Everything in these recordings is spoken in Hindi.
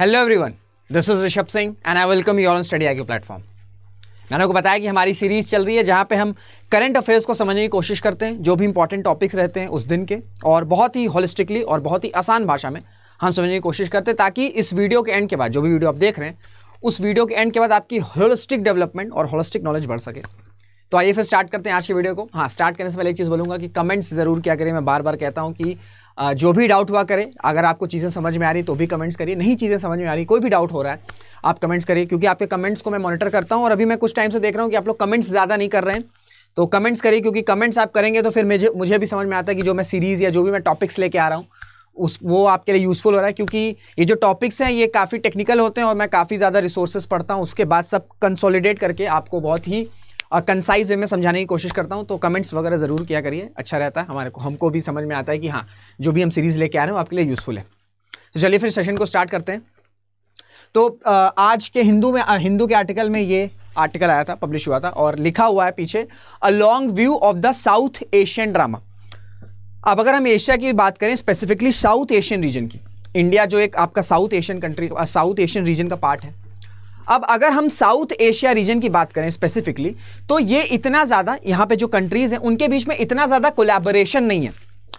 hello everyone this is Rishabh Singh and I welcome you on study I platform मैंने आपको बताया कि हमारी सीरीज चल रही है जहाँ पे हम करंट अफेयर्स को समझने की कोशिश करते हैं जो भी इंपॉर्टेंट टॉपिक्स रहते हैं उस दिन के और बहुत ही होलिस्टिकली और बहुत ही आसान भाषा में हम समझने की कोशिश करते हैं ताकि इस वीडियो के एंड के बाद जो भी वीडियो आप देख रहे हैं उस वीडियो के एंड के बाद आपकी होलिस्टिक डेवलपमेंट और होलिस्टिक नॉलेज बढ़ सके तो आइए फिर स्टार्ट करते हैं आज की वीडियो को हाँ स्टार्ट करने से पहले एक चीज़ बोलूँगा कि कमेंट्स ज़रूर क्या करें मैं बार बार कहता हूँ कि जो भी डाउट हुआ करें अगर आपको चीज़ें समझ में आ रही तो भी कमेंट्स करिए नहीं चीज़ें समझ में आ रही कोई भी डाउट हो रहा है आप कमेंट्स करिए क्योंकि आपके कमेंट्स को मैं मॉनिटर करता हूँ और अभी मैं कुछ टाइम से देख रहा हूँ कि आप लोग कमेंट्स ज़्यादा नहीं कर रहे हैं तो कमेंट्स करिए क्योंकि कमेंट्स आप करेंगे तो फिर मुझे मुझे भी समझ में आता है कि जो मैं सीरीज़ या जो भी मैं टॉपिक्स लेके आ रहा हूँ उस वो आपके लिए यूज़फुल हो रहा है क्योंकि ये जो टॉपिक्स हैं ये काफ़ी टेक्निकल होते हैं और मैं काफ़ी ज़्यादा रिसोर्सेज पढ़ता हूँ उसके बाद सब कंसोलिडेट करके आपको बहुत ही कंसाइज वे में समझाने की कोशिश करता हूँ तो कमेंट्स वगैरह ज़रूर किया करिए अच्छा रहता है हमारे को हमको भी समझ में आता है कि हाँ जो भी हम सीरीज़ लेके आ रहे हैं आपके लिए यूज़फुल है तो चलिए फिर सेशन को स्टार्ट करते हैं तो आज के हिंदू में हिंदू के आर्टिकल में ये आर्टिकल आया था पब्लिश हुआ था और लिखा हुआ है पीछे a long view of the South Asian drama अब अगर हम एशिया की बात करें स्पेसिफिकली साउथ एशियन रीजन की इंडिया जो एक आपका South Asian country South Asian region का पार्ट है अब अगर हम साउथ एशिया रीजन की बात करें स्पेसिफिकली तो ये इतना ज़्यादा यहाँ पे जो कंट्रीज़ हैं उनके बीच में इतना ज़्यादा कोलैबोरेशन नहीं है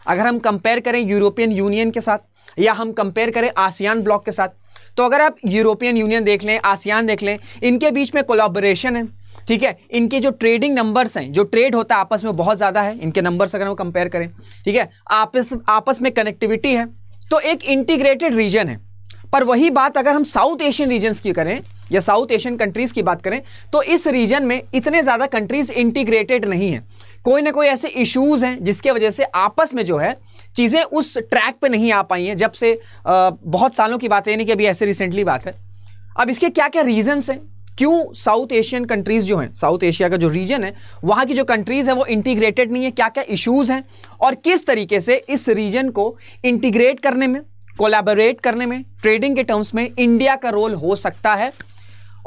अगर हम कंपेयर करें यूरोपियन यूनियन के साथ या हम कंपेयर करें आसियान ब्लॉक के साथ तो अगर आप यूरोपियन यूनियन देख लें आसियान देख लें इनके बीच में कोलाबोरेशन है ठीक है इनके जो ट्रेडिंग नंबर्स हैं जो ट्रेड होता है आपस में बहुत ज़्यादा है इनके नंबर्स अगर हम कंपेयर करें ठीक है आपस आपस में कनेक्टिविटी है तो एक इंटीग्रेटेड रीजन है पर वही बात अगर हम साउथ एशियन रीजन्स की करें या साउथ एशियन कंट्रीज़ की बात करें तो इस रीजन में इतने ज़्यादा कंट्रीज़ इंटीग्रेटेड नहीं है कोई ना कोई ऐसे इश्यूज़ हैं जिसके वजह से आपस में जो है चीज़ें उस ट्रैक पे नहीं आ पाई हैं जब से आ, बहुत सालों की बात है यानी कि अभी ऐसे रिसेंटली बात है अब इसके क्या क्या रीजंस हैं क्यों साउथ एशियन कंट्रीज़ जो हैं साउथ एशिया का जो रीजन है वहाँ की जो कंट्रीज़ हैं वो इंटीग्रेटेड नहीं है क्या क्या इशूज़ हैं और किस तरीके से इस रीजन को इंटीग्रेट करने में कोलैबोरेट करने में ट्रेडिंग के टर्म्स में इंडिया का रोल हो सकता है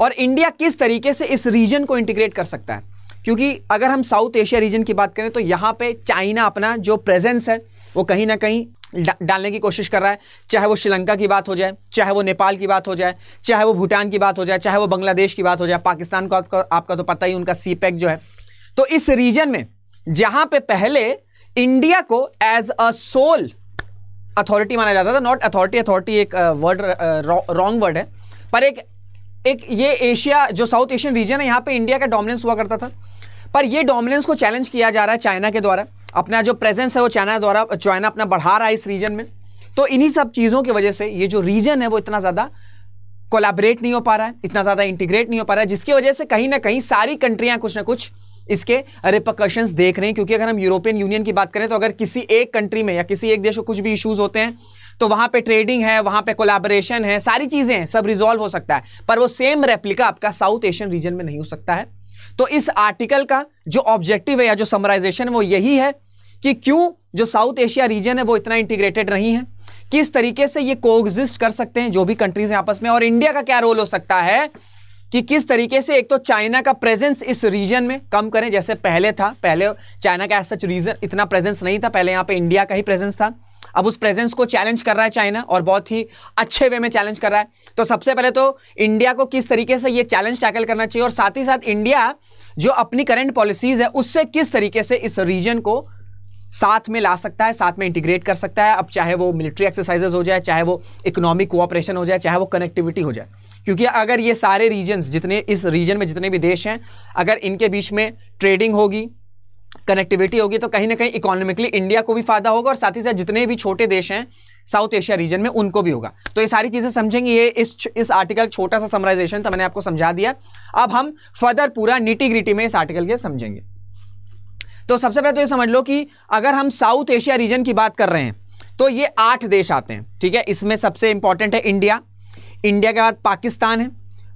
और इंडिया किस तरीके से इस रीजन को इंटीग्रेट कर सकता है क्योंकि अगर हम साउथ एशिया रीजन की बात करें तो यहाँ पे चाइना अपना जो प्रेजेंस है वो कहीं ना कहीं डा, डालने की कोशिश कर रहा है चाहे वो श्रीलंका की बात हो जाए चाहे वो नेपाल की बात हो जाए चाहे वो भूटान की बात हो जाए चाहे वो बांग्लादेश की बात हो जाए पाकिस्तान को आपका, आपका तो पता ही उनका सी e जो है तो इस रीजन में जहां पे पहले इंडिया को एज अ सोल अथॉरिटी माना जाता था नॉट अथॉरिटी अथॉरिटी एक वर्ड रॉन्ग वर्ड है पर एक एक ये एशिया जो साउथ एशियन रीजन है यहाँ पे इंडिया का डोमिनेंस हुआ करता था पर ये डोमिनेंस को चैलेंज किया जा रहा है चाइना के द्वारा अपना जो प्रेजेंस है वो चाइना द्वारा चाइना अपना बढ़ा रहा है इस रीजन में तो इन्हीं सब चीज़ों की वजह से ये जो रीजन है वो इतना ज़्यादा कोलाबरेट नहीं हो पा रहा है इतना ज़्यादा इंटीग्रेट नहीं हो पा रहा है जिसकी वजह से कहीं ना कहीं सारी कंट्रियाँ कुछ ना कुछ इसके रिपोकशंस देख रहे हैं क्योंकि अगर हम यूरोपियन यूनियन की बात करें तो अगर किसी एक कंट्री में या किसी एक देश को कुछ भी इशूज़ होते हैं तो वहाँ पे ट्रेडिंग है वहाँ पे कोलैबोरेशन है सारी चीज़ें हैं सब रिजॉल्व हो सकता है पर वो सेम रेप्लिका आपका साउथ एशियन रीजन में नहीं हो सकता है तो इस आर्टिकल का जो ऑब्जेक्टिव है या जो समराइजेशन वो यही है कि क्यों जो साउथ एशिया रीजन है वो इतना इंटीग्रेटेड नहीं है किस तरीके से ये को कर सकते हैं जो भी कंट्रीज हैं आपस में और इंडिया का क्या रोल हो सकता है कि किस तरीके से एक तो चाइना का प्रेजेंस इस रीजन में कम करें जैसे पहले था पहले चाइना का सच रीजन इतना प्रेजेंस नहीं था पहले यहाँ पे इंडिया का ही प्रेजेंस था अब उस प्रेजेंस को चैलेंज कर रहा है चाइना और बहुत ही अच्छे वे में चैलेंज कर रहा है तो सबसे पहले तो इंडिया को किस तरीके से ये चैलेंज टैकल करना चाहिए और साथ ही साथ इंडिया जो अपनी करंट पॉलिसीज है उससे किस तरीके से इस रीजन को साथ में ला सकता है साथ में इंटीग्रेट कर सकता है अब चाहे वो मिलिट्री एक्सरसाइजेज हो जाए चाहे वो इकोनॉमिक कोऑपरेशन हो जाए चाहे वो कनेक्टिविटी हो जाए क्योंकि अगर ये सारे रीजन्स जितने इस रीजन में जितने भी देश हैं अगर इनके बीच में ट्रेडिंग होगी कनेक्टिविटी होगी तो कहीं ना कहीं इकोनॉमिकली इंडिया को भी फायदा होगा और साथ ही साथ जितने भी छोटे देश हैं साउथ एशिया रीजन में उनको भी होगा तो ये सारी चीज़ें समझेंगे ये इस इस आर्टिकल छोटा सा समराइजेशन था मैंने आपको समझा दिया अब हम फर्दर पूरा निटी ग्रिटी में इस आर्टिकल के समझेंगे तो सबसे पहले तो ये समझ लो कि अगर हम साउथ एशिया रीजन की बात कर रहे हैं तो ये आठ देश आते हैं ठीक है इसमें सबसे इंपॉर्टेंट है इंडिया इंडिया के बाद पाकिस्तान है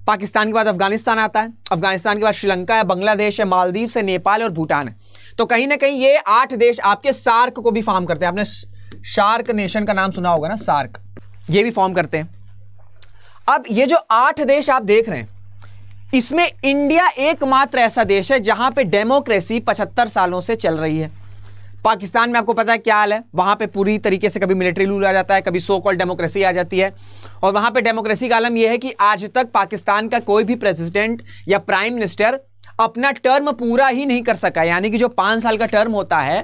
पाकिस्तान के बाद अफगानिस्तान आता है अफगानिस्तान के बाद श्रीलंका है बांग्लादेश है मालदीव है नेपाल और भूटान है तो कहीं ना कहीं ये आठ देश आपके सार्क को भी फॉर्म करते हैं आपने शार्क नेशन का नाम सुना होगा ना सार्क ये भी फॉर्म करते हैं अब ये जो आठ देश आप देख रहे हैं इसमें इंडिया एकमात्र ऐसा देश है जहां पे डेमोक्रेसी 75 सालों से चल रही है पाकिस्तान में आपको पता है क्या हाल है वहां पे पूरी तरीके से कभी मिलिट्री रूल आ जाता है कभी सो कॉल डेमोक्रेसी आ जाती है और वहां पे डेमोक्रेसी का आलम यह है कि आज तक पाकिस्तान का कोई भी प्रेसिडेंट या प्राइम मिनिस्टर अपना टर्म पूरा ही नहीं कर सका यानी कि जो पांच साल का टर्म होता है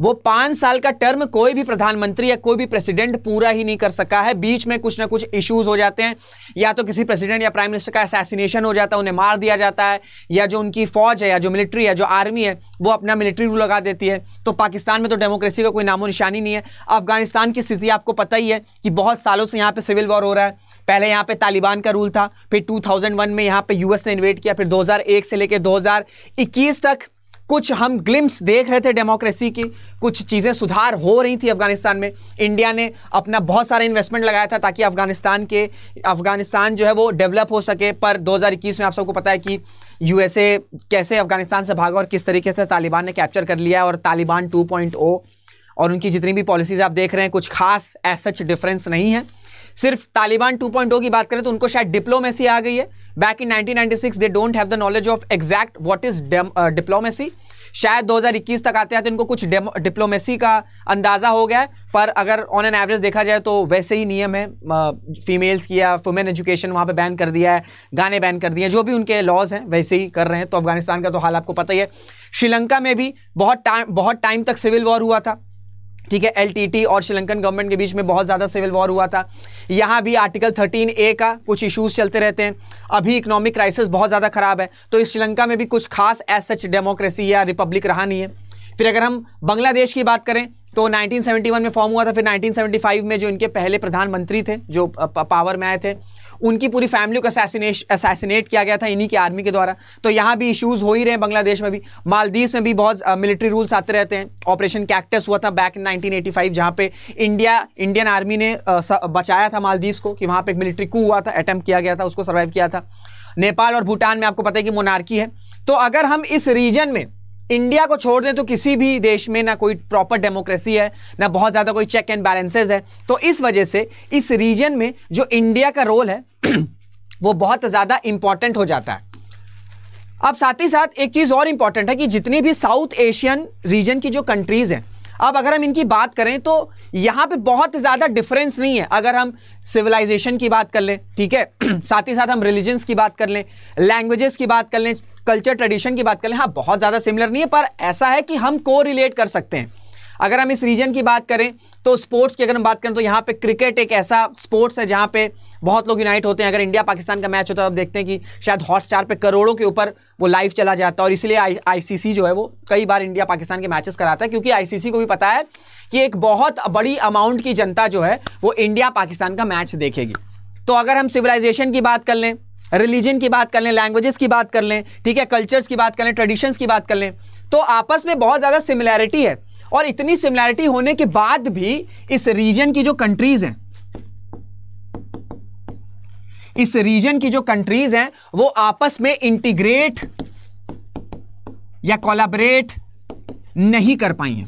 वो पांच साल का टर्म कोई भी प्रधानमंत्री या कोई भी प्रेसिडेंट पूरा ही नहीं कर सका है बीच में कुछ ना कुछ इश्यूज हो जाते हैं या तो किसी प्रेसिडेंट या प्राइम मिनिस्टर का असैसिनेशन हो जाता है उन्हें मार दिया जाता है या जो उनकी फौज है या जो मिलिट्री है जो आर्मी है वो अपना मिलिट्री रूल लगा देती है तो पाकिस्तान में तो डेमोक्रेसी का कोई नामो निशानी नहीं है अफगानिस्तान की स्थिति आपको पता ही है कि बहुत सालों से यहाँ पर सिविल वॉर हो रहा है पहले यहाँ पर तालिबान का रूल था फिर टू में यहाँ पर यू ने इन्वेट किया फिर दो से लेकर दो तक कुछ हम ग्लिम्स देख रहे थे डेमोक्रेसी की कुछ चीज़ें सुधार हो रही थी अफगानिस्तान में इंडिया ने अपना बहुत सारा इन्वेस्टमेंट लगाया था ताकि अफगानिस्तान के अफगानिस्तान जो है वो डेवलप हो सके पर 2021 में आप सबको पता है कि यूएसए कैसे अफगानिस्तान से भागा और किस तरीके से तालिबान ने कैप्चर कर लिया और तालिबान टू oh और उनकी जितनी भी पॉलिसीज़ आप देख रहे हैं कुछ खास एसच डिफरेंस नहीं है सिर्फ तालिबान 2.0 की बात करें तो उनको शायद डिप्लोमेसी आ गई है back in 1996 they don't have the knowledge of exact what is diplomacy शायद 2021 तक आते आते इनको कुछ डिप्लोमेसी का अंदाज़ा हो गया है पर अगर ऑन एन एवरेज देखा जाए तो वैसे ही नियम है फीमेल्स की या वुमेन एजुकेशन वहाँ पे बैन कर दिया है गाने बैन कर दिए हैं जो भी उनके लॉज हैं वैसे ही कर रहे हैं तो अफगानिस्तान का तो हाल आपको पता ही है श्रीलंका में भी बहुत टाइम बहुत टाइम तक सिविल वॉर हुआ था ठीक है एलटीटी और श्रीलंकन गवर्नमेंट के बीच में बहुत ज़्यादा सिविल वॉर हुआ था यहाँ भी आर्टिकल 13 ए का कुछ इश्यूज चलते रहते हैं अभी इकोनॉमिक क्राइसिस बहुत ज़्यादा ख़राब है तो श्रीलंका में भी कुछ खास एस सच डेमोक्रेसी या रिपब्लिक रहा नहीं है फिर अगर हम बांग्लादेश की बात करें तो 1971 में फॉर्म हुआ था फिर 1975 में जो इनके पहले प्रधानमंत्री थे जो पावर में आए थे उनकी पूरी फैमिली को असैसिनेट किया गया था इन्हीं की आर्मी के द्वारा तो यहाँ भी इशूज़ हो ही रहे हैं बांग्लादेश में भी मालदीव में भी बहुत मिलिट्री रूल्स आते रहते हैं ऑपरेशन कैक्टस हुआ था बैक इन फाइव जहाँ पे इंडिया इंडियन आर्मी ने बचाया था मालदीव को कि वहाँ पर एक मिलिट्री कू हुआ था अटैम्प्ट किया गया था उसको सर्वाइव किया था नेपाल और भूटान में आपको पता है कि मोनार्की है तो अगर हम इस रीजन में इंडिया को छोड़ दें तो किसी भी देश में ना कोई प्रॉपर डेमोक्रेसी है ना बहुत ज़्यादा कोई चेक एंड बैलेंसेज है तो इस वजह से इस रीजन में जो इंडिया का रोल है वो बहुत ज़्यादा इंपॉर्टेंट हो जाता है अब साथ ही साथ एक चीज़ और इम्पॉर्टेंट है कि जितनी भी साउथ एशियन रीजन की जो कंट्रीज़ हैं अब अगर हम इनकी बात करें तो यहाँ पे बहुत ज़्यादा डिफरेंस नहीं है अगर हम सिविलाइजेशन की बात कर लें ठीक है साथ ही साथ हम रिलीजन्स की बात कर लें लैंग्वेजेस की बात कर लें कल्चर ट्रेडिशन की बात करें हाँ बहुत ज़्यादा सिमिलर नहीं है पर ऐसा है कि हम को रिलेट कर सकते हैं अगर हम इस रीजन की बात करें तो स्पोर्ट्स की अगर हम बात करें तो यहाँ पे क्रिकेट एक ऐसा स्पोर्ट्स है जहाँ पे बहुत लोग यूनाइट होते हैं अगर इंडिया पाकिस्तान का मैच होता है तो आप देखते हैं कि शायद हॉट स्टार पर करोड़ों के ऊपर वो लाइव चला जाता है और इसलिए आई आईसीसी जो है वो कई बार इंडिया पाकिस्तान के मैचेस कराता है क्योंकि आई को भी पता है कि एक बहुत बड़ी अमाउंट की जनता जो है वो इंडिया पाकिस्तान का मैच देखेगी तो अगर हम सिविलाइजेशन की बात कर लें रिलीजन की बात कर लें लैंग्वेजेस की बात कर लें ठीक है कल्चर्स की बात कर लें ट्रेडिशंस की बात कर लें तो आपस में बहुत ज़्यादा सिमिलैरिटी है और इतनी सिमिलैरिटी होने के बाद भी इस रीजन की जो कंट्रीज़ हैं इस रीजन की जो कंट्रीज़ हैं वो आपस में इंटीग्रेट या कोलाबरेट नहीं कर पाई हैं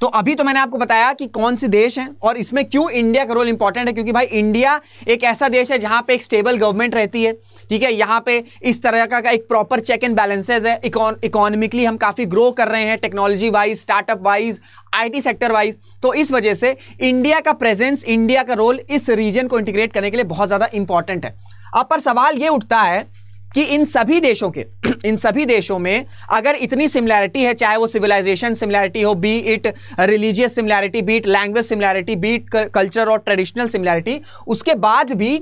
तो अभी तो मैंने आपको बताया कि कौन से देश हैं और इसमें क्यों इंडिया का रोल इंपॉर्टेंट है क्योंकि भाई इंडिया एक ऐसा देश है जहां पे एक स्टेबल गवर्नमेंट रहती है ठीक है यहाँ पे इस तरह का, का एक प्रॉपर चेक एंड बैलेंसेज है इकोनॉमिकली हम काफ़ी ग्रो कर रहे हैं technology wise startup wise IT sector wise तो इस वजह से इंडिया का प्रेजेंस इंडिया का रोल इस रीजन को इंटीग्रेट करने के लिए बहुत ज़्यादा इंपॉर्टेंट है अब पर सवाल ये उठता है कि इन सभी देशों के इन सभी देशों में अगर इतनी सिमिलैरिटी है चाहे वो सिविलाइजेशन सिमिलैरिटी हो be it religious similarity be it language similarity be it culture और ट्रेडिशनल सिमिलैरिटी उसके बाद भी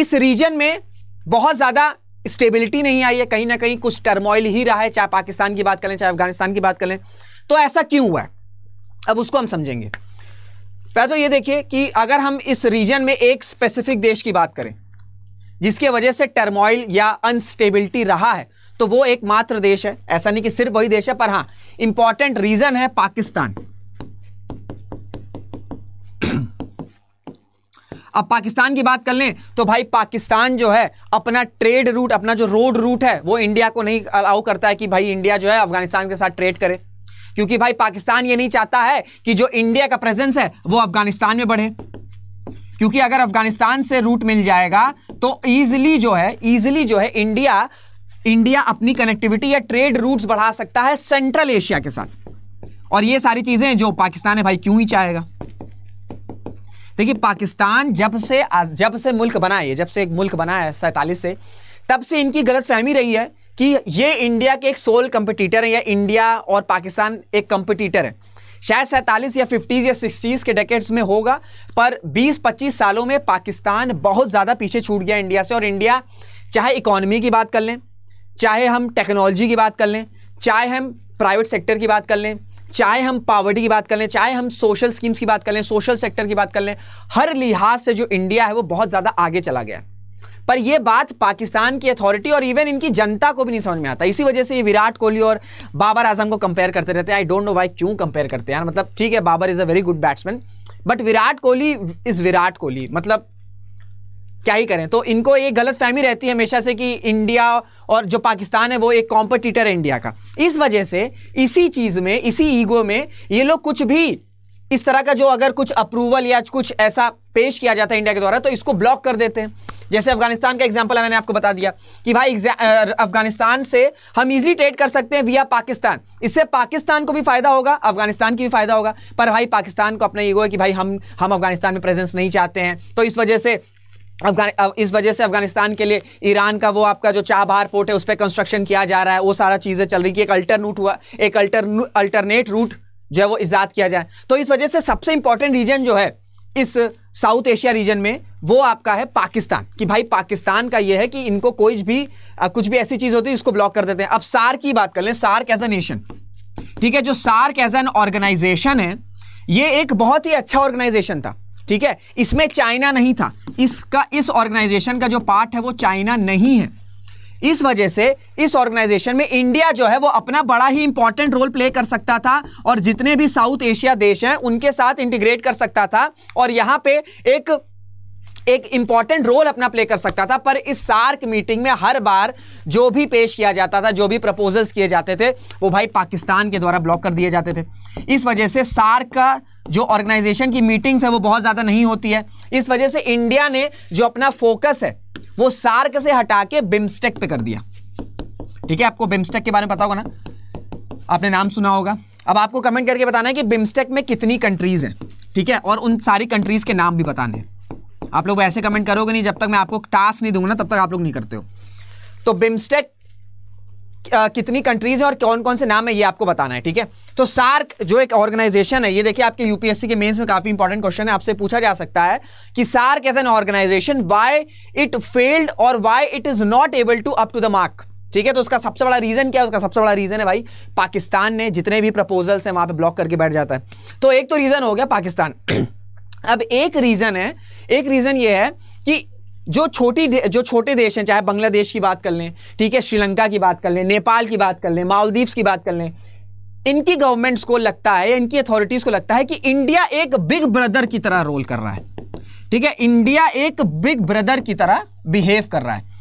इस रीजन में बहुत ज़्यादा स्टेबिलिटी नहीं आई है कहीं ना कहीं कुछ टर्मोइल ही रहा है चाहे पाकिस्तान की बात करें चाहे अफगानिस्तान की बात करें तो ऐसा क्यों हुआ है अब उसको हम समझेंगे पहले तो ये देखिए कि अगर हम इस रीजन में एक स्पेसिफिक देश की बात करें जिसके वजह से टर्मोइल या अनस्टेबिलिटी रहा है तो वो एकमात्र देश है ऐसा नहीं कि सिर्फ वही देश है पर हां इंपॉर्टेंट रीजन है पाकिस्तान अब पाकिस्तान की बात कर लें तो भाई पाकिस्तान जो है अपना ट्रेड रूट अपना जो रोड रूट है वो इंडिया को नहीं अलाउ करता है कि भाई इंडिया जो है अफगानिस्तान के साथ ट्रेड करे क्योंकि भाई पाकिस्तान ये नहीं चाहता है कि जो इंडिया का प्रेजेंस है वो अफगानिस्तान में बढ़े क्योंकि अगर अफगानिस्तान से रूट मिल जाएगा तो ईजिली जो है ईजिली जो है इंडिया इंडिया अपनी कनेक्टिविटी या ट्रेड रूट्स बढ़ा सकता है सेंट्रल एशिया के साथ और ये सारी चीजें जो पाकिस्तान है भाई क्यों ही चाहेगा देखिए पाकिस्तान जब से जब से मुल्क बना है जब से एक मुल्क बना है सैतालीस से तब से इनकी गलत फहमी रही है कि ये इंडिया के एक सोल कंपटीटर है या इंडिया और पाकिस्तान एक कंपटीटर है शायद सैंतालीस या फिफ्टीज़ या सिक्सटीज़ के डेकेट्स में होगा पर 20-25 सालों में पाकिस्तान बहुत ज़्यादा पीछे छूट गया इंडिया से और इंडिया चाहे इकॉनमी की बात कर लें चाहे हम टेक्नोलॉजी की बात कर लें चाहे हम प्राइवेट सेक्टर की बात कर लें चाहे हम पावर्टी की बात कर लें चाहे हम सोशल स्कीम्स की बात कर लें सोशल सेक्टर की बात कर लें हर लिहाज से जो इंडिया है वो बहुत ज़्यादा आगे चला गया है पर यह बात पाकिस्तान की अथॉरिटी और इवन इनकी जनता को भी नहीं समझ में आता इसी वजह से ये विराट कोहली और बाबर आजम को कंपेयर करते रहते हैं आई डोंट नो वाई क्यों कंपेयर करते हैं यार मतलब ठीक है Babar is a very good batsman but Virat Kohli is Virat Kohli मतलब क्या ही करें तो इनको ये गलत फहमी रहती है हमेशा से कि इंडिया और जो पाकिस्तान है वो एक कॉम्पिटिटर है इंडिया का इस वजह से इसी चीज़ में इसी ईगो में ये लोग कुछ भी इस तरह का जो अगर कुछ अप्रूवल या कुछ ऐसा पेश किया जाता है इंडिया के द्वारा तो इसको ब्लॉक कर देते हैं जैसे अफगानिस्तान का एग्जाम्पल मैंने आपको बता दिया कि भाई अफगानिस्तान से हम इजिली ट्रेड कर सकते हैं विया पाकिस्तान इससे पाकिस्तान को भी फायदा होगा अफगानिस्तान की भी फायदा होगा पर भाई पाकिस्तान को अपना ईगो है कि भाई हम हम अफगानिस्तान में प्रेजेंस नहीं चाहते हैं तो इस वजह से अफगान इस वजह से अफगानिस्तान के लिए ईरान का वो आपका जो चाबहार पोर्ट है उस पर कंस्ट्रक्शन किया जा रहा है वो सारा चीज़ें चल रही कि एक अल्टरनूट हुआ एक अल्टर अल्टरनेट रूट जो है वो ईजाद किया जाए तो इस वजह से सबसे इंपॉर्टेंट रीजन जो है इस साउथ एशिया रीजन में वो आपका है पाकिस्तान कि भाई पाकिस्तान का ये है कि इनको कोई भी कुछ भी ऐसी चीज़ होती है इसको ब्लॉक कर देते हैं अब सार्क की बात कर लें सार्क एज ए नेशन ठीक है जो सार्क एज एन ऑर्गेनाइजेशन है ये एक बहुत ही अच्छा ऑर्गेनाइजेशन था ठीक है इसमें चाइना नहीं था इसका इस ऑर्गेनाइजेशन का जो पार्ट है वो चाइना नहीं है इस वजह से इस ऑर्गेनाइजेशन में इंडिया जो है वो अपना बड़ा ही इंपॉर्टेंट रोल प्ले कर सकता था और जितने भी साउथ एशिया देश हैं उनके साथ इंटीग्रेट कर सकता था और यहाँ पे एक एक इंपॉर्टेंट रोल अपना प्ले कर सकता था पर इस सार्क मीटिंग में हर बार जो भी पेश किया जाता था जो भी प्रपोजल्स किए जाते थे वो भाई पाकिस्तान के द्वारा ब्लॉक कर दिए जाते थे इस वजह से सार्क का जो ऑर्गेनाइजेशन की मीटिंग्स है वो बहुत ज़्यादा नहीं होती है इस वजह से इंडिया ने जो अपना फोकस है वो सार्क से हटा के बिम्स्टेक पे कर दिया ठीक है आपको बिम्स्टेक के बारे में पता होगा ना आपने नाम सुना होगा अब आपको कमेंट करके बताना है कि बिम्स्टेक में कितनी कंट्रीज़ हैं ठीक है और उन सारी कंट्रीज़ के नाम भी बताने हैं आप लोग ऐसे कमेंट करोगे नहीं जब तक मैं आपको टास्क नहीं दूंगा ना तब तक आप लोग नहीं करते हो तो बिम्स्टेक कितनी कंट्रीज है और कौन कौन से नाम है ये आपको बताना है ठीक है तो सार्क जो एक ऑर्गेनाइजेशन है ये देखिए आपके यूपीएससी के मेंस में काफी इंपॉर्टेंट क्वेश्चन है आपसे पूछा जा सकता है कि SAARC as an organisation why it failed और why it is not able to up to the mark ठीक है तो उसका सबसे बड़ा रीजन क्या है उसका सबसे बड़ा रीजन है भाई पाकिस्तान ने जितने भी प्रपोजल्स हैं वहां पे ब्लॉक करके बैठ जाता है तो एक तो रीजन हो गया पाकिस्तान अब एक रीज़न है एक रीज़न ये है कि जो छोटी जो छोटे देश हैं चाहे बांग्लादेश की बात कर लें ठीक है श्रीलंका की बात कर लें नेपाल की बात कर लें मालदीव्स की बात कर लें इनकी गवर्नमेंट्स को लगता है इनकी अथॉरिटीज़ को लगता है कि इंडिया एक बिग ब्रदर की तरह रोल कर रहा है ठीक है इंडिया एक बिग ब्रदर की तरह बिहेव कर रहा है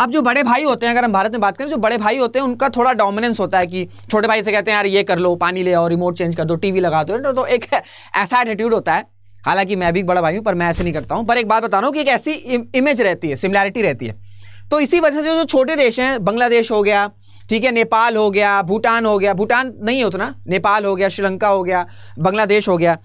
अब जो बड़े भाई होते हैं अगर हम भारत में बात करें जो बड़े भाई होते हैं उनका थोड़ा डोमिनेंस होता है कि छोटे भाई से कहते हैं यार ये कर लो पानी ले आओ रिमोट चेंज कर दो टीवी लगा दो तो, तो एक ऐसा एटीट्यूड होता है हालांकि मैं भी एक बड़ा भाई हूँ पर मैं ऐसे नहीं करता हूँ पर एक बात बता रहा हूँ कि एक ऐसी इमेज रहती है सिमिलैरिटी रहती है तो इसी वजह से जो छोटे देश हैं बांग्लादेश हो गया ठीक है नेपाल हो गया भूटान हो गया भूटान नहीं है उतना नेपाल हो गया श्रीलंका हो गया बांग्लादेश हो गया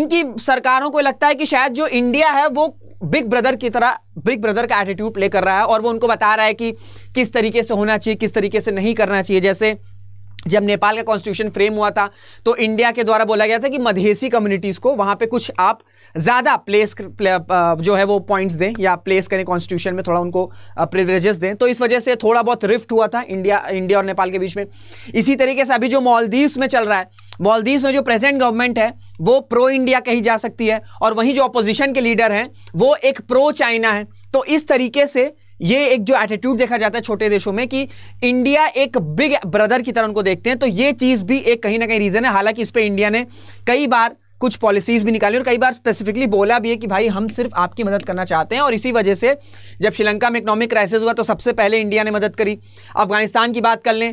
इनकी सरकारों को लगता है कि शायद जो इंडिया है वो बिग ब्रदर की तरह बिग ब्रदर का एटीट्यूड प्ले कर रहा है और वो उनको बता रहा है कि किस तरीके से होना चाहिए किस तरीके से नहीं करना चाहिए जैसे जब नेपाल का कॉन्स्टिट्यूशन फ्रेम हुआ था तो इंडिया के द्वारा बोला गया था कि मधेसी कम्युनिटीज़ को वहाँ पे कुछ आप ज़्यादा प्लेस जो है वो पॉइंट्स दें या प्लेस करें कॉन्स्टिट्यूशन में थोड़ा उनको प्रिवरेजेस दें तो इस वजह से थोड़ा बहुत रिफ्ट हुआ था इंडिया इंडिया और नेपाल के बीच में इसी तरीके से अभी जो मॉलदीव्स में चल रहा है मॉलदीव्स में जो प्रेजेंट गवर्नमेंट है वो प्रो इंडिया कही जा सकती है और वहीं जो अपोजिशन के लीडर हैं वो एक प्रो चाइना है तो इस तरीके से ये एक जो एटीट्यूड देखा जाता है छोटे देशों में कि इंडिया एक बिग ब्रदर की तरह उनको देखते हैं तो ये चीज़ भी एक कहीं ना कहीं रीज़न है हालांकि इस पर इंडिया ने कई बार कुछ पॉलिसीज़ भी निकाली और कई बार स्पेसिफिकली बोला भी है कि भाई हम सिर्फ आपकी मदद करना चाहते हैं और इसी वजह से जब श्रीलंका में इकोनॉमिक क्राइसिस हुआ तो सबसे पहले इंडिया ने मदद करी अफगानिस्तान की बात कर लें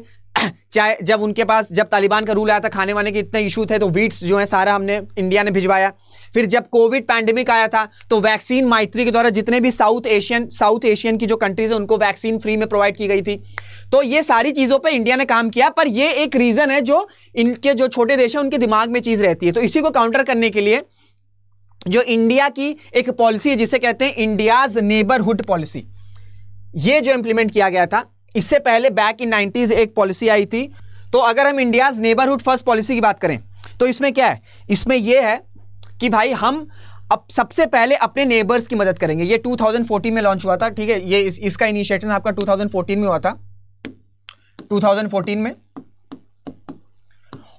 चाहे जब उनके पास जब तालिबान का रूल आया था खाने वाने के इतने इशू थे तो वीट्स जो है सारा हमने इंडिया ने भिजवाया फिर जब कोविड पैंडमिक आया था तो वैक्सीन मैत्री के द्वारा जितने भी साउथ एशियन साउथ एशियन की जो कंट्रीज है उनको वैक्सीन फ्री में प्रोवाइड की गई थी तो ये सारी चीज़ों पर इंडिया ने काम किया पर यह एक रीज़न है जो इनके जो छोटे देश हैं उनके दिमाग में चीज़ रहती है तो इसी को काउंटर करने के लिए जो इंडिया की एक पॉलिसी है जिसे कहते हैं इंडियाज नेबरहुड पॉलिसी ये जो इंप्लीमेंट किया गया था इससे पहले बैक इन नाइन्टीज एक पॉलिसी आई थी तो अगर हम इंडियाज नेबरहुड फर्स्ट पॉलिसी की बात करें तो इसमें क्या है इसमें यह है कि भाई हम अब सबसे पहले अपने नेबर्स की मदद करेंगे ये 2014 में लॉन्च हुआ था ठीक है ये इस, इसका इनिशिएटिव आपका 2014 में हुआ था 2014 में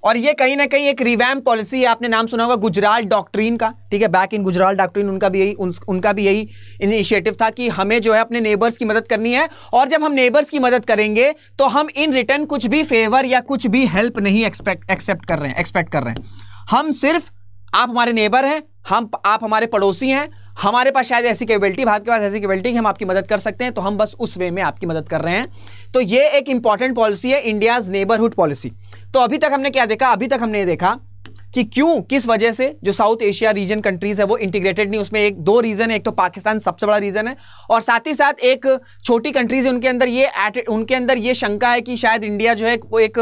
और ये कहीं ना कहीं एक रिवैम पॉलिसी है आपने नाम सुना होगा गुजराल डॉक्ट्रीन का ठीक है बैक इन गुजराल डॉक्ट्रीन उनका भी यही उन, उनका भी यही इनिशिएटिव था कि हमें जो है अपने नेबर्स की मदद करनी है और जब हम नेबर्स की मदद करेंगे तो हम इन रिटर्न कुछ भी फेवर या कुछ भी हेल्प नहीं एक्सपेक्ट एक्सेप्ट कर रहे हैं एक्सपेक्ट कर रहे हैं हम सिर्फ आप हमारे नेबर हैं हम आप हमारे पड़ोसी हैं हमारे पास शायद ऐसी कैबिलिटी भारत के पास ऐसी कैबिलिटी कि हम आपकी मदद कर सकते हैं तो हम बस उस वे में आपकी मदद कर रहे हैं तो ये एक इंपॉर्टेंट पॉलिसी है इंडियाज नेबरहुड पॉलिसी तो अभी तक हमने क्या देखा अभी तक हमने ये देखा कि क्यों किस वजह से जो साउथ एशिया रीजन कंट्रीज है वो इंटीग्रेटेड नहीं उसमें एक दो रीजन है एक तो पाकिस्तान सबसे बड़ा रीजन है और साथ ही साथ एक छोटी कंट्रीज उनके अंदर ये उनके अंदर ये शंका है कि शायद इंडिया जो है वो एक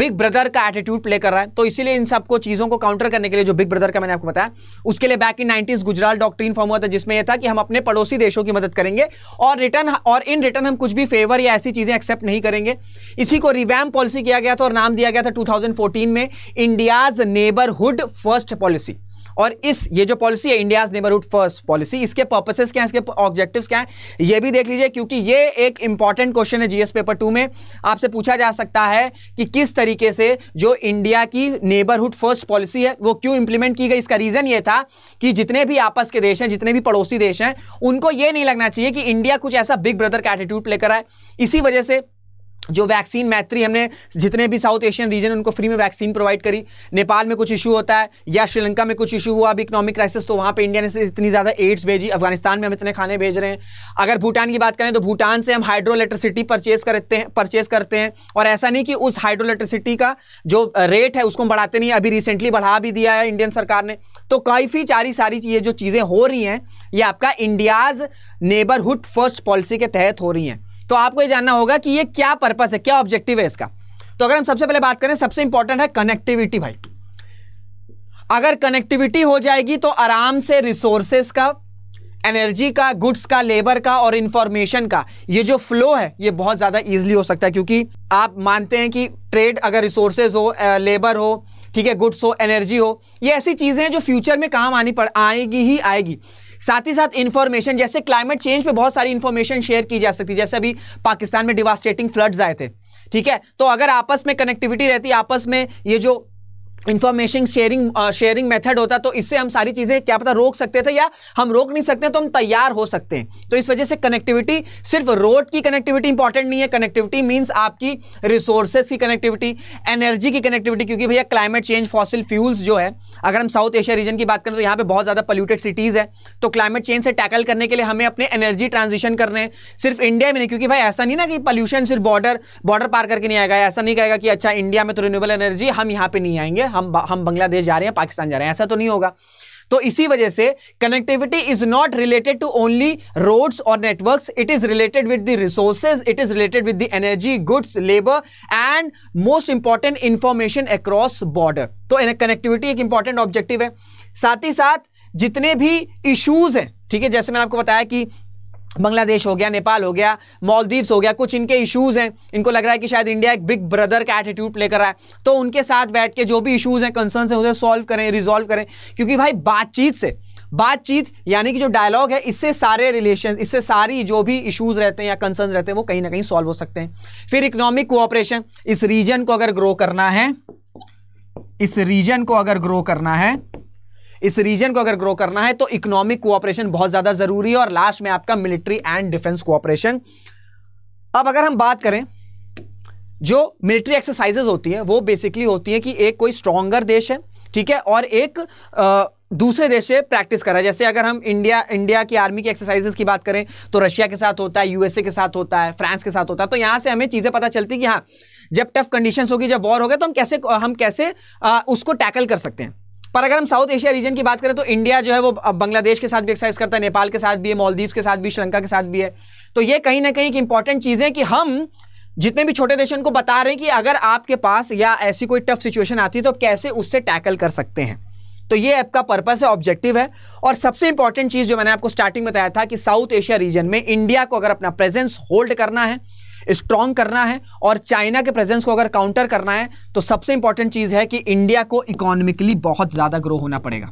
बिग ब्रदर का एटीट्यूड प्ले कर रहा है तो इसीलिए इन सबको चीज़ों को काउंटर करने के लिए जो बिग ब्रदर का मैंने आपको बताया उसके लिए back in nineties Gujral doctrine form हुआ था जिसमें यह था कि हम अपने पड़ोसी देशों की मदद करेंगे और रिटर्न और इन रिटर्न हम कुछ भी फेवर या ऐसी चीज़ें एक्सेप्ट नहीं करेंगे इसी को रिवैम पॉलिसी किया गया था और नाम दिया गया था टू में India's neighbour neighbourhood first policy और इस ये जो पॉलिसी है इंडिया नेबरहुड फर्स्ट पॉलिसी इसके पर्पसेस क्या है इसके ऑब्जेक्टिव्स क्या है ये भी देख लीजिए क्योंकि ये एक इंपॉर्टेंट क्वेश्चन है जीएस पेपर टू में आपसे पूछा जा सकता है कि किस तरीके से जो इंडिया की नेबरहुड फर्स्ट पॉलिसी है वो क्यों इंप्लीमेंट की गई इसका रीज़न ये था कि जितने भी आपस के देश हैं जितने भी पड़ोसी देश हैं उनको ये नहीं लगना चाहिए कि इंडिया कुछ ऐसा बिग ब्रदर का एटीट्यूड लेकर आए इसी वजह से जो वैक्सीन मैत्री हमने जितने भी साउथ एशियन रीजन उनको फ्री में वैक्सीन प्रोवाइड करी नेपाल में कुछ इशू होता है या श्रीलंका में कुछ इशू हुआ अभी इकोनॉमिक क्राइसिस तो वहाँ पे इंडिया ने इतनी ज़्यादा एड्स भेजी अफगानिस्तान में हम इतने खाने भेज रहे हैं अगर भूटान की बात करें तो भूटान से हम हाइड्रो इलेक्ट्रिसिटी परचेज करते हैं परचेज करते हैं और ऐसा नहीं कि उस हाइड्रो इलेक्ट्रिसिटी का जो रेट है उसको बढ़ाते नहीं अभी रिसेंटली बढ़ा भी दिया है इंडियन सरकार ने तो काफ़ी सारी सारी ये जो चीज़ें हो रही हैं ये आपका इंडियाज़ नेबरहुड फर्स्ट पॉलिसी के तहत हो रही हैं तो आपको ये जानना होगा कि ये क्या पर्पस है क्या ऑब्जेक्टिव है इसका तो अगर हम सबसे पहले बात करें सबसे इंपॉर्टेंट है कनेक्टिविटी भाई अगर कनेक्टिविटी हो जाएगी तो आराम से रिसोर्सेस का एनर्जी का गुड्स का लेबर का और इन्फॉर्मेशन का ये जो फ्लो है ये बहुत ज़्यादा ईजिली हो सकता है क्योंकि आप मानते हैं कि ट्रेड अगर रिसोर्सेज हो लेबर हो ठीक है गुड्स हो एनर्जी हो ये ऐसी चीज़ें हैं जो फ्यूचर में काम आनी पड़ आएगी ही आएगी साथ ही साथ इन्फॉर्मेशन जैसे क्लाइमेट चेंज पे बहुत सारी इन्फॉर्मेशन शेयर की जा सकती है जैसे अभी पाकिस्तान में डिवास्टेटिंग फ्लड्स आए थे ठीक है तो अगर आपस में कनेक्टिविटी रहती आपस में ये जो इन्फॉर्मेशन शेयरिंग शेयरिंग मेथड होता तो इससे हम सारी चीज़ें क्या पता रोक सकते थे या हम रोक नहीं सकते तो हम तैयार हो सकते हैं तो इस वजह से कनेक्टिविटी सिर्फ रोड की कनेक्टिविटी इंपॉर्टेंट नहीं है कनेक्टिविटी मीन्स आपकी रिसोर्सेज की कनेक्टिविटी एनर्जी की कनेक्टिविटी क्योंकि भैया क्लाइमेट चेंज फॉसिल फ्यूल्स जो है अगर हम साउथ एशिया रीजन की बात करें तो यहाँ पर बहुत ज़्यादा पोल्यूटेड सिटीज़ है तो क्लाइमेट चेंज से टैकल करने के लिए हमें अपने एनर्जी ट्रांजिशन करने हैं सिर्फ इंडिया में नहीं क्योंकि भाई ऐसा नहीं ना कि पॉल्यूशन सिर्फ बॉर्डर बॉर्डर पार करके नहीं आएगा ऐसा नहीं कहेगा कि अच्छा इंडिया में तो रिन्यूबल एनर्जी हम यहाँ पर नहीं आएंगे हम हम बांग्लादेश जा रहे हैं पाकिस्तान जा रहे हैं ऐसा तो नहीं होगा तो इसी वजह से connectivity is not related to only roads और networks it is related with the resources it is related with the energy goods labour and most important information across border तो कनेक्टिविटी एक इंपॉर्टेंट ऑब्जेक्टिव है साथ ही साथ जितने भी इश्यूज हैं ठीक है जैसे मैंने आपको बताया कि बांग्लादेश हो गया नेपाल हो गया मॉलदीव्स हो गया कुछ इनके इश्यूज हैं इनको लग रहा है कि शायद इंडिया एक बिग ब्रदर का एटीट्यूड लेकर रहा है तो उनके साथ बैठ के जो भी इश्यूज हैं कंसर्न हैं उसे सॉल्व करें रिजॉल्व करें क्योंकि भाई बातचीत से बातचीत यानी कि जो डायलॉग है इससे सारे रिलेशन इससे सारी जो भी इश्यूज रहते हैं या कंसर्न रहते हैं वो कहीं ना कहीं सॉल्व हो सकते हैं फिर इकोनॉमिक कोऑपरेशन इस रीजन को अगर ग्रो करना है इस रीजन को अगर ग्रो करना है इस रीजन को अगर ग्रो करना है तो इकोनॉमिक कोऑपरेशन बहुत ज़्यादा ज़रूरी है और लास्ट में आपका मिलिट्री एंड डिफेंस कोऑपरेशन अब अगर हम बात करें जो मिलिट्री एक्सरसाइजेज होती है वो बेसिकली होती है कि एक कोई स्ट्रॉन्गर देश है ठीक है और एक आ, दूसरे देश से प्रैक्टिस करा जैसे अगर हम इंडिया इंडिया की आर्मी की एक्सरसाइजेज की बात करें तो रशिया के साथ होता है यूएसए के साथ होता है फ्रांस के साथ होता है तो यहाँ से हमें चीज़ें पता चलती कि हाँ जब टफ कंडीशंस होगी जब वॉर होगा तो हम कैसे हम कैसे आ, उसको टैकल कर सकते हैं पर अगर हम साउथ एशिया रीजन की बात करें तो इंडिया जो है वो बांग्लादेश के साथ भी एक्सरसाइज करता है नेपाल के साथ भी है मालदीव के साथ भी श्रीलंका के साथ भी है तो ये कहीं ना कहीं एक इंपॉर्टेंट चीज़ है कि हम जितने भी छोटे देश को उनको बता रहे हैं कि अगर आपके पास या ऐसी कोई टफ सिचुएशन आती है तो कैसे उससे टैकल कर सकते हैं तो ये आपका पर्पस है ऑब्जेक्टिव है और सबसे इंपॉर्टेंट चीज़ जो मैंने आपको स्टार्टिंग बताया था कि साउथ एशिया रीजन में इंडिया को अगर अपना प्रेजेंस होल्ड करना है स्ट्रांग करना है और चाइना के प्रेजेंस को अगर काउंटर करना है तो सबसे इंपॉर्टेंट चीज़ है कि इंडिया को इकोनॉमिकली बहुत ज़्यादा ग्रो होना पड़ेगा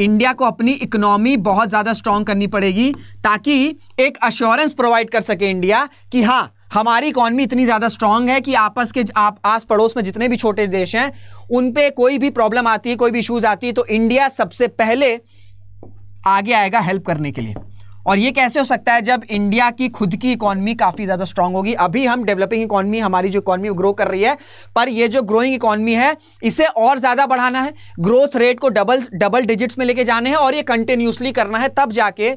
इंडिया को अपनी इकोनॉमी बहुत ज़्यादा स्ट्रांग करनी पड़ेगी ताकि एक अश्योरेंस प्रोवाइड कर सके इंडिया कि हाँ हमारी इकॉनमी इतनी ज़्यादा स्ट्रांग है कि आपस के आप आस पड़ोस में जितने भी छोटे देश हैं उन पे कोई भी प्रॉब्लम आती है कोई भी इशूज़ आती है तो इंडिया सबसे पहले आगे आएगा हेल्प करने के लिए और ये कैसे हो सकता है जब इंडिया की खुद की इकोनॉमी काफ़ी ज़्यादा स्ट्रांग होगी अभी हम डेवलपिंग इकोनॉमी हमारी जो इकोनॉमी ग्रो कर रही है पर ये जो ग्रोइंग इकोनॉमी है इसे और ज़्यादा बढ़ाना है ग्रोथ रेट को डबल डबल डिजिट्स में लेके जाने हैं और ये कंटिन्यूसली करना है तब जाके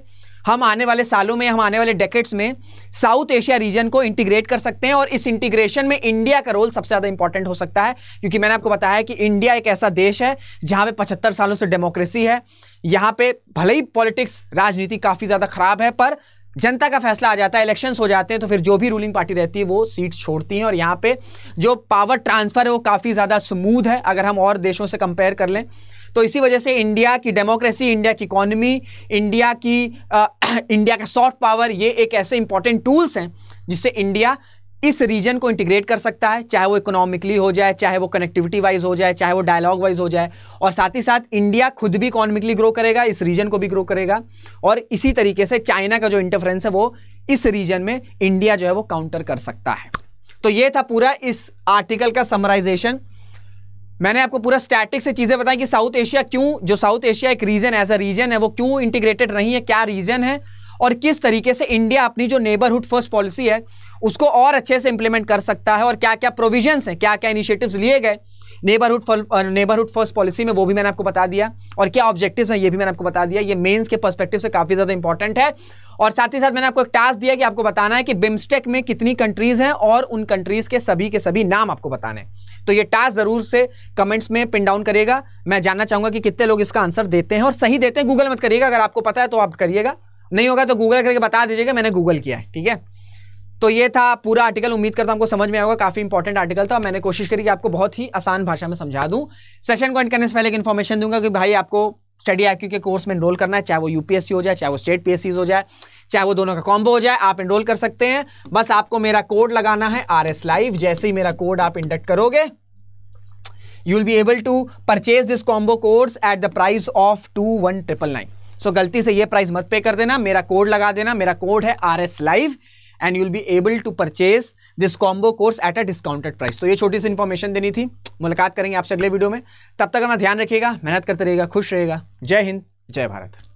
हम आने वाले सालों में हम आने वाले डेकेट्स में साउथ एशिया रीजन को इंटीग्रेट कर सकते हैं और इस इंटीग्रेशन में इंडिया का रोल सबसे ज़्यादा इंपॉर्टेंट हो सकता है क्योंकि मैंने आपको बताया कि इंडिया एक ऐसा देश है जहाँ पे पचहत्तर सालों से डेमोक्रेसी है यहाँ पे भले ही पॉलिटिक्स राजनीति काफ़ी ज़्यादा खराब है पर जनता का फैसला आ जाता है इलेक्शंस हो जाते हैं तो फिर जो भी रूलिंग पार्टी रहती है वो सीट छोड़ती हैं और यहाँ पे जो पावर ट्रांसफ़र है वो काफ़ी ज़्यादा स्मूद है अगर हम और देशों से कंपेयर कर लें तो इसी वजह से इंडिया की डेमोक्रेसी इंडिया की इकोनॉमी इंडिया की आ, इंडिया का सॉफ्ट पावर ये एक ऐसे इंपॉर्टेंट टूल्स हैं जिससे इंडिया इस रीजन को इंटीग्रेट कर सकता है चाहे वो इकोनॉमिकली हो जाए चाहे वो कनेक्टिविटी वाइज हो जाए चाहे वो डायलॉग वाइज हो जाए और साथ ही साथ इंडिया खुद भी इकोनॉमिकली ग्रो करेगा इस रीजन को भी ग्रो करेगा और इसी तरीके से चाइना का जो इंटरफ्रेंस है वो इस रीजन में इंडिया जो है वो काउंटर कर सकता है तो ये था पूरा इस आर्टिकल का समराइजेशन मैंने आपको पूरा स्टैटिक से चीज़ें बताई कि साउथ एशिया क्यों जो साउथ एशिया एक रीजन एज ए रीजन है वो क्यों इंटीग्रेटेड नहीं है क्या रीजन है और किस तरीके से इंडिया अपनी जो नेबरहुड फर्स्ट पॉलिसी है उसको और अच्छे से इंप्लीमेंट कर सकता है और क्या क्या प्रोविजंस हैं क्या क्या इनिशिएटिव्स लिए गए नेबरहुड नेबरहुड फर्स्ट पॉलिसी में वो भी मैंने आपको बता दिया और क्या ऑब्जेक्टिव्स हैं ये भी मैंने आपको बता दिया ये मेंस के पर्सपेक्टिव से काफ़ी ज़्यादा इंपॉर्टेंट है और साथ ही साथ मैंने आपको एक टास्क दिया कि आपको बताना है कि बिम्स्टेक में कितनी कंट्रीज़ हैं और उन कंट्रीज़ के सभी के सभी नाम आपको बताने तो ये टास्क ज़रूर से कमेंट्स में पिन डाउन करिएगा मैं जानना चाहूँगा कि कितने लोग इसका आंसर देते हैं और सही देते हैं गूगल मत करिएगा अगर आपको पता है तो आप करिएगा नहीं होगा तो गूगल करके बता दीजिएगा मैंने गूगल किया है ठीक है तो ये था पूरा आर्टिकल उम्मीद करता हूं आपको समझ में आएगा काफी इंपॉर्टेंट आर्टिकल था मैंने कोशिश करी कि आपको बहुत ही आसान भाषा में समझा दूं सेशन को एंड करने से पहले एक इन्फॉर्मेशन दूंगा कि भाई आपको स्टडी आई के कोर्स में एनरोल करना है चाहे वो यूपीएससी हो जाए चाहे वो स्टेट पीएससी हो जाए चाहे वो दोनों का कॉम्बो हो जाए आप एनरोल कर सकते हैं बस आपको मेरा कोड लगाना है आर एस लाइव जैसे ही मेरा कोड आप इंडक्ट करोगे you will be able to purchase this combo course at the price of two one triple nine so गलती से ये प्राइस मत पे कर देना मेरा कोड लगा देना मेरा कोड है R S live and will be able to purchase this combo course at a discounted price तो ये छोटी सी इन्फॉर्मेशन देनी थी मुलाकात करेंगे आपसे अगले वीडियो में तब तक अपना ध्यान रखिएगा मेहनत करते रहेगा खुश रहेगा जय हिंद जय भारत